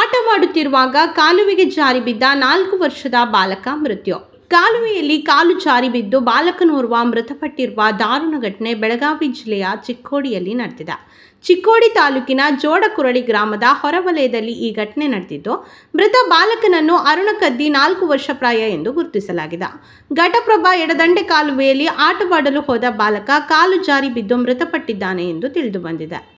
ಆಟವಾಡುತ್ತಿರುವಾಗ ಕಾಲುವೆಗೆ ಜಾರಿ ಬಿದ್ದ ನಾಲ್ಕು ವರ್ಷದ ಬಾಲಕ ಮೃತ್ಯು ಕಾಲುವೆಯಲ್ಲಿ ಕಾಲು ಜಾರಿ ಬಿದ್ದು ಬಾಲಕನೋರ್ವ ಮೃತಪಟ್ಟಿರುವ ದಾರುಣ ಘಟನೆ ಬೆಳಗಾವಿ ಜಿಲ್ಲೆಯ ಚಿಕ್ಕೋಡಿಯಲ್ಲಿ ನಡೆದಿದೆ ಚಿಕ್ಕೋಡಿ ತಾಲೂಕಿನ ಜೋಡಕುರಳಿ ಗ್ರಾಮದ ಹೊರವಲಯದಲ್ಲಿ ಈ ಘಟನೆ ನಡೆದಿದ್ದು ಮೃತ ಬಾಲಕನನ್ನು ಅರುಣ ಕದ್ದಿ ನಾಲ್ಕು ವರ್ಷ ಪ್ರಾಯ ಎಂದು ಗುರುತಿಸಲಾಗಿದೆ ಘಟಪ್ರಭಾ ಎಡದಂಡೆ ಕಾಲುವೆಯಲ್ಲಿ ಆಟವಾಡಲು ಹೋದ ಬಾಲಕ ಕಾಲು ಜಾರಿ ಬಿದ್ದು ಮೃತಪಟ್ಟಿದ್ದಾನೆ ಎಂದು ತಿಳಿದುಬಂದಿದೆ